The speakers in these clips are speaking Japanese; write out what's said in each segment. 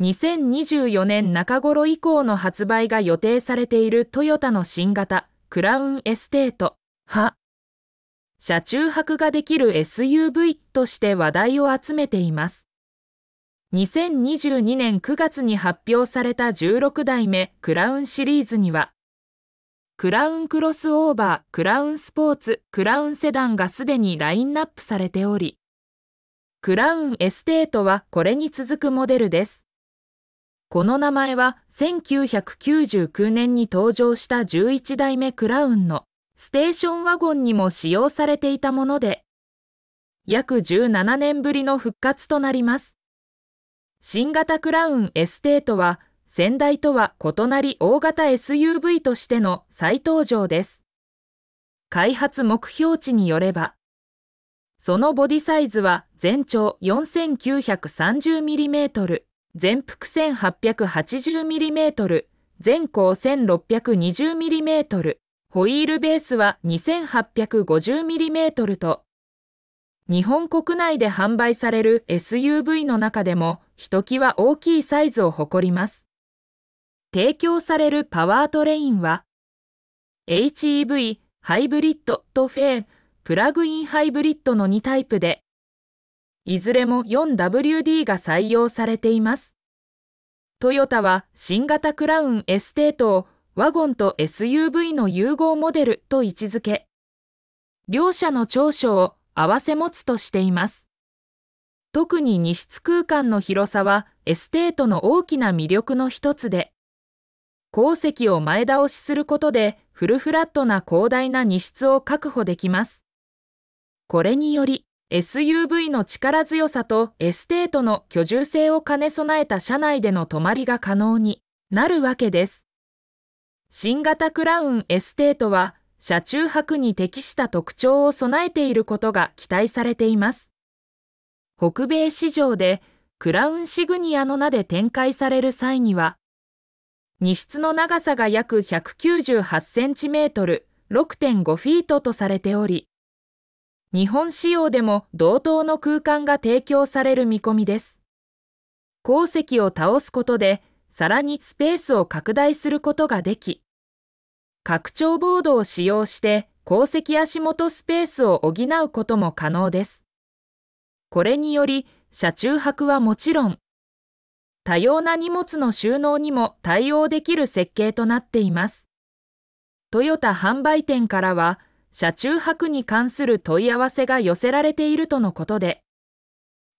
2024年中頃以降の発売が予定されているトヨタの新型クラウンエステート、は、車中泊ができる SUV として話題を集めています。2022年9月に発表された16代目クラウンシリーズには、クラウンクロスオーバー、クラウンスポーツ、クラウンセダンがすでにラインナップされており、クラウンエステートはこれに続くモデルです。この名前は1999年に登場した11代目クラウンのステーションワゴンにも使用されていたもので、約17年ぶりの復活となります。新型クラウンエステートは、先代とは異なり大型 SUV としての再登場です。開発目標値によれば、そのボディサイズは全長 4930mm、全幅 1880mm、全高 1620mm、ホイールベースは 2850mm と、日本国内で販売される SUV の中でもひときわ大きいサイズを誇ります。提供されるパワートレインは、HEV、ハイブリッドとフェーン、プラグインハイブリッドの2タイプで、いずれも 4WD が採用されています。トヨタは新型クラウンエステートをワゴンと SUV の融合モデルと位置づけ、両社の長所を併せ持つとしています。特に荷室空間の広さはエステートの大きな魅力の一つで、鉱石を前倒しすることでフルフラットな広大な荷室を確保できます。これにより、SUV の力強さとエステートの居住性を兼ね備えた車内での泊まりが可能になるわけです。新型クラウンエステートは車中泊に適した特徴を備えていることが期待されています。北米市場でクラウンシグニアの名で展開される際には、荷室の長さが約198センチメートル、6.5フィートとされており、日本仕様でも同等の空間が提供される見込みです。鉱石を倒すことで、さらにスペースを拡大することができ、拡張ボードを使用して鉱石足元スペースを補うことも可能です。これにより、車中泊はもちろん、多様な荷物の収納にも対応できる設計となっています。トヨタ販売店からは、車中泊に関する問い合わせが寄せられているとのことで、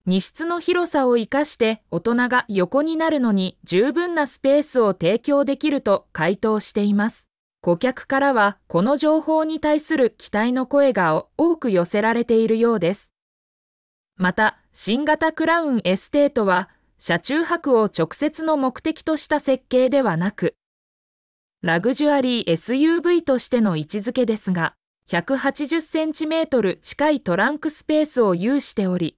荷室の広さを生かして大人が横になるのに十分なスペースを提供できると回答しています。顧客からはこの情報に対する期待の声が多く寄せられているようです。また、新型クラウンエステートは車中泊を直接の目的とした設計ではなく、ラグジュアリー SUV としての位置づけですが、180センチメートル近いトランクスペースを有しており、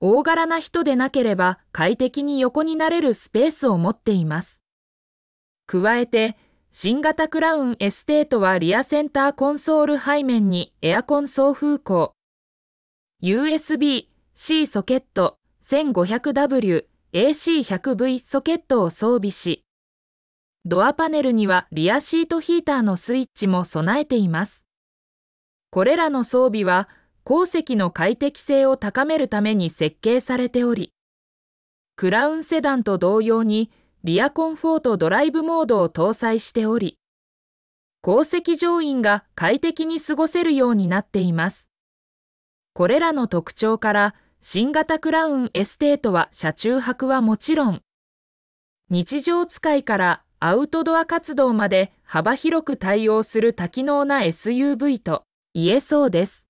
大柄な人でなければ快適に横になれるスペースを持っています。加えて、新型クラウンエステートはリアセンターコンソール背面にエアコン送風口、USB-C ソケット 1500W AC100V ソケットを装備し、ドアパネルにはリアシートヒーターのスイッチも備えています。これらの装備は鉱石の快適性を高めるために設計されており、クラウンセダンと同様にリアコンフォートドライブモードを搭載しており、鉱石乗員が快適に過ごせるようになっています。これらの特徴から新型クラウンエステートは車中泊はもちろん、日常使いからアウトドア活動まで幅広く対応する多機能な SUV と、言えそうです。